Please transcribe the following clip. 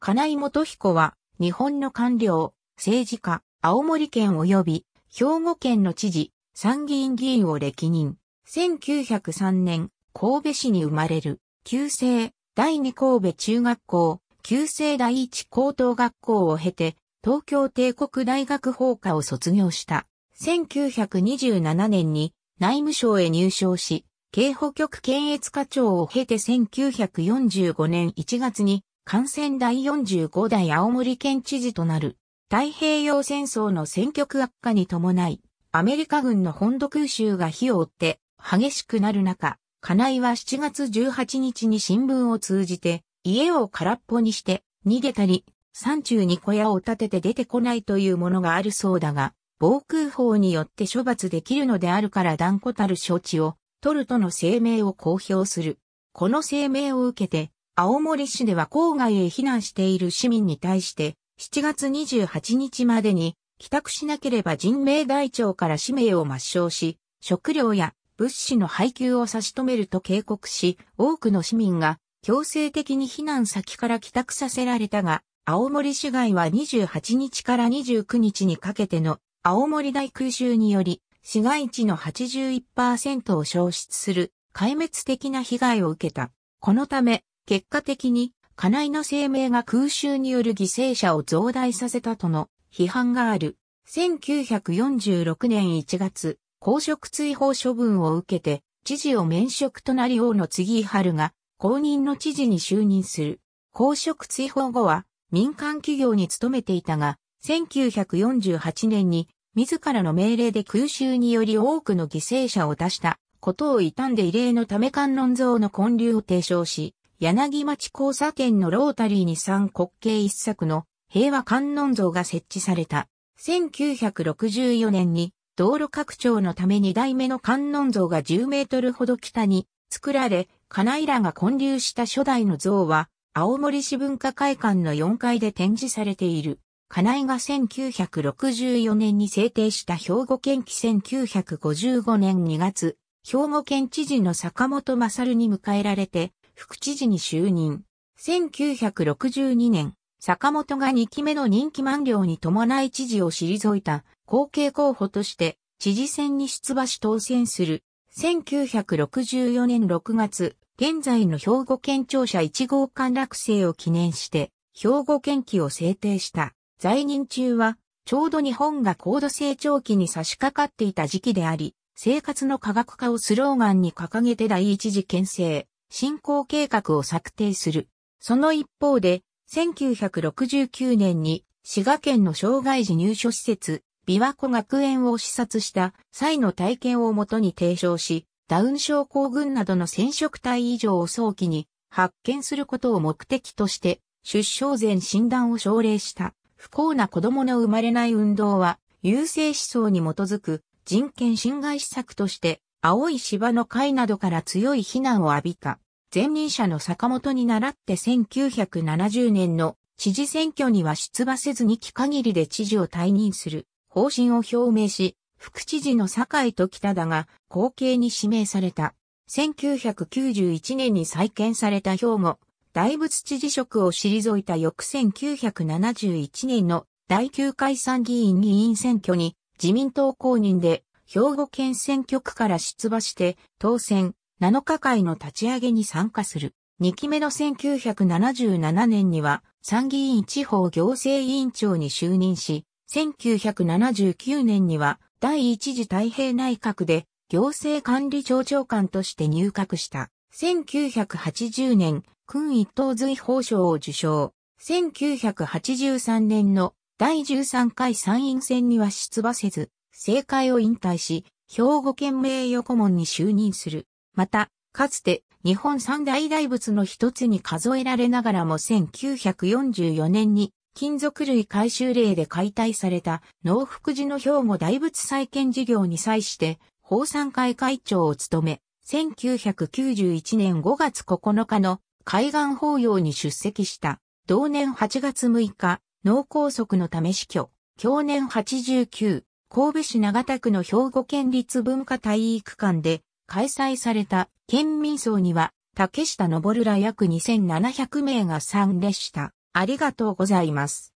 金井元彦は、日本の官僚、政治家、青森県及び、兵庫県の知事、参議院議員を歴任。1903年、神戸市に生まれる、旧制、第二神戸中学校、旧制第一高等学校を経て、東京帝国大学法科を卒業した。1927年に内務省へ入省し、警保局検閲課長を経て1945年1月に感染第45代青森県知事となる。太平洋戦争の戦局悪化に伴い、アメリカ軍の本土空襲が火を追って激しくなる中、金井は7月18日に新聞を通じて、家を空っぽにして逃げたり、山中に小屋を建てて出てこないというものがあるそうだが、防空法によって処罰できるのであるから断固たる処置を取るとの声明を公表する。この声明を受けて、青森市では郊外へ避難している市民に対して、7月28日までに帰宅しなければ人命台帳から氏名を抹消し、食料や物資の配給を差し止めると警告し、多くの市民が強制的に避難先から帰宅させられたが、青森市街は28日から29日にかけての青森大空襲により、市街地の81%を消失する壊滅的な被害を受けた。このため、結果的に、家内の声明が空襲による犠牲者を増大させたとの批判がある。1946年1月、公職追放処分を受けて、知事を免職となり王の次井春が、公認の知事に就任する。公職追放後は、民間企業に勤めていたが、1948年に、自らの命令で空襲により多くの犠牲者を出したことを悼んで異例のため観音像の建立を提唱し、柳町交差点のロータリーに三国慶一作の平和観音像が設置された。1964年に道路拡張のため2代目の観音像が10メートルほど北に作られ、金井らが建立した初代の像は青森市文化会館の4階で展示されている。金井が1964年に制定した兵庫県期1955年2月、兵庫県知事の坂本勝に迎えられて、副知事に就任。1962年、坂本が2期目の任期満了に伴い知事を退いた後継候補として知事選に出馬し当選する。1964年6月、現在の兵庫県庁舎1号館落成を記念して、兵庫県旗を制定した。在任中は、ちょうど日本が高度成長期に差し掛かっていた時期であり、生活の科学化をスローガンに掲げて第一次県政、進行計画を策定する。その一方で、1969年に滋賀県の障害児入所施設、琵琶湖学園を視察した際の体験をもとに提唱し、ダウン症候群などの染色体異常を早期に発見することを目的として、出生前診断を奨励した不幸な子供の生まれない運動は、優生思想に基づく人権侵害施策として青い芝の会などから強い非難を浴びた。前任者の坂本に倣って1970年の知事選挙には出馬せずに期限りで知事を退任する方針を表明し、副知事の酒井と北田が後継に指名された。1991年に再建された兵庫大仏知事職を退いた翌1971年の第9回参議院議員選挙に自民党公認で兵庫県選挙区から出馬して、当選、7日会の立ち上げに参加する。2期目の1977年には、参議院地方行政委員長に就任し、1979年には、第一次太平内閣で、行政管理庁長官として入閣した。1980年、君一等随法賞を受賞。1983年の第13回参院選には出馬せず、政界を引退し、兵庫県名誉顧問に就任する。また、かつて日本三大大仏の一つに数えられながらも1944年に金属類回収令で解体された農福寺の兵庫大仏再建事業に際して法産会会長を務め、1991年5月9日の海岸法要に出席した。同年8月6日、脳梗塞のため死去。去年89、神戸市長田区の兵庫県立文化体育館で開催された県民葬には竹下登ら約2700名が参列した。ありがとうございます。